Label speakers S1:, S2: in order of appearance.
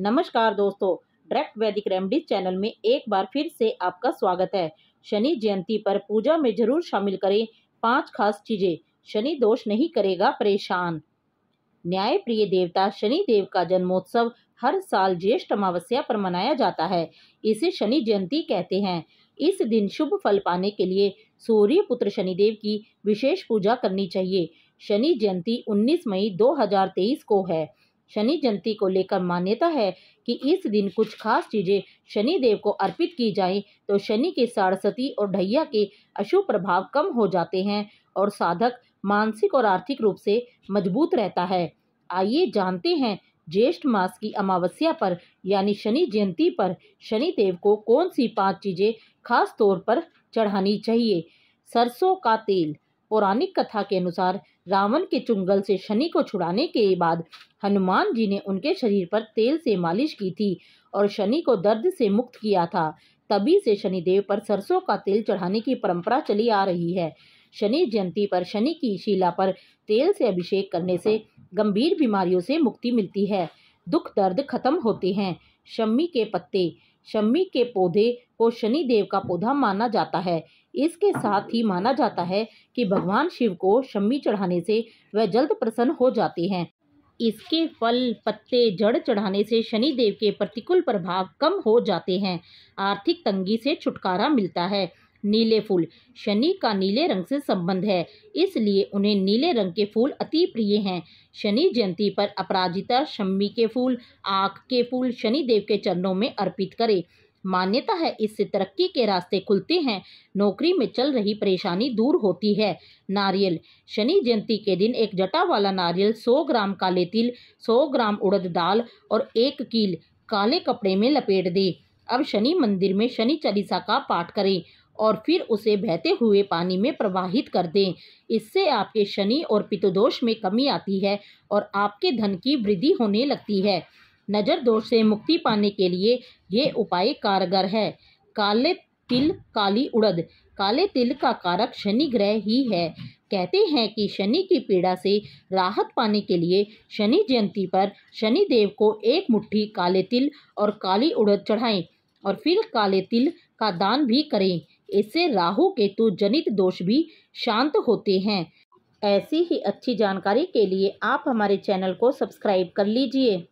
S1: नमस्कार दोस्तों डायरेक्ट वैदिक रेमडीज चैनल में एक बार फिर से आपका स्वागत है शनि जयंती पर पूजा में जरूर शामिल करें पांच खास चीजें शनि दोष नहीं करेगा परेशान न्याय प्रिय देवता शनि देव का जन्मोत्सव हर साल ज्येष्ठ अमावस्या पर मनाया जाता है इसे शनि जयंती कहते हैं इस दिन शुभ फल पाने के लिए सूर्य पुत्र शनिदेव की विशेष पूजा करनी चाहिए शनि जयंती 19 मई 2023 को है शनि जयंती को लेकर मान्यता है कि इस दिन कुछ खास चीजें शनि देव को अर्पित की जाएं तो शनि के सारस्वती और ढैया के अशुभ प्रभाव कम हो जाते हैं और साधक मानसिक और आर्थिक रूप से मजबूत रहता है आइए जानते हैं ज्येष्ठ मास की अमावस्या पर यानी शनि जयंती पर शनि देव को कौन सी पांच चीजें खास तौर पर चढ़ानी चाहिए सरसों का तेल पौराणिक कथा के अनुसार रावण के चुंगल से शनि को छुड़ाने के बाद हनुमान जी ने उनके शरीर पर तेल से मालिश की थी और शनि को दर्द से मुक्त किया था तभी से शनिदेव पर सरसों का तेल चढ़ाने की परंपरा चली आ रही है शनि जयंती पर शनि की शिला पर तेल से अभिषेक करने से गंभीर बीमारियों से मुक्ति मिलती है दुख दर्द खत्म होते हैं शम्मी के पत्ते शम्मी के पौधे को शनि देव का पौधा माना जाता है इसके साथ ही माना जाता है कि भगवान शिव को शम्मी चढ़ाने से वह जल्द प्रसन्न हो जाते हैं इसके फल पत्ते जड़ चढ़ाने से शनि देव के प्रतिकूल प्रभाव कम हो जाते हैं आर्थिक तंगी से छुटकारा मिलता है नीले फूल शनि का नीले रंग से संबंध है इसलिए उन्हें नीले रंग के फूल अति प्रिय हैं शनि जयंती पर अपराजिता शम्मी के फूल आँख के फूल शनि देव के चरणों में अर्पित करें मान्यता है इससे तरक्की के रास्ते खुलते हैं नौकरी में चल रही परेशानी दूर होती है नारियल शनि जयंती के दिन एक जटा वाला नारियल सौ ग्राम काले तिल सौ ग्राम उड़द दाल और एक कील काले कपड़े में लपेट दे अब शनि मंदिर में शनि चालीसा का पाठ करें और फिर उसे बहते हुए पानी में प्रवाहित कर दें इससे आपके शनि और पितुदोष में कमी आती है और आपके धन की वृद्धि होने लगती है नज़र दोष से मुक्ति पाने के लिए ये उपाय कारगर है काले तिल काली उड़द काले तिल का कारक शनि ग्रह ही है कहते हैं कि शनि की पीड़ा से राहत पाने के लिए शनि जयंती पर शनि देव को एक मुट्ठी काले तिल और काली उड़द चढ़ाएं और फिर काले तिल का दान भी करें इससे राहु केतु जनित दोष भी शांत होते हैं ऐसी ही अच्छी जानकारी के लिए आप हमारे चैनल को सब्सक्राइब कर लीजिए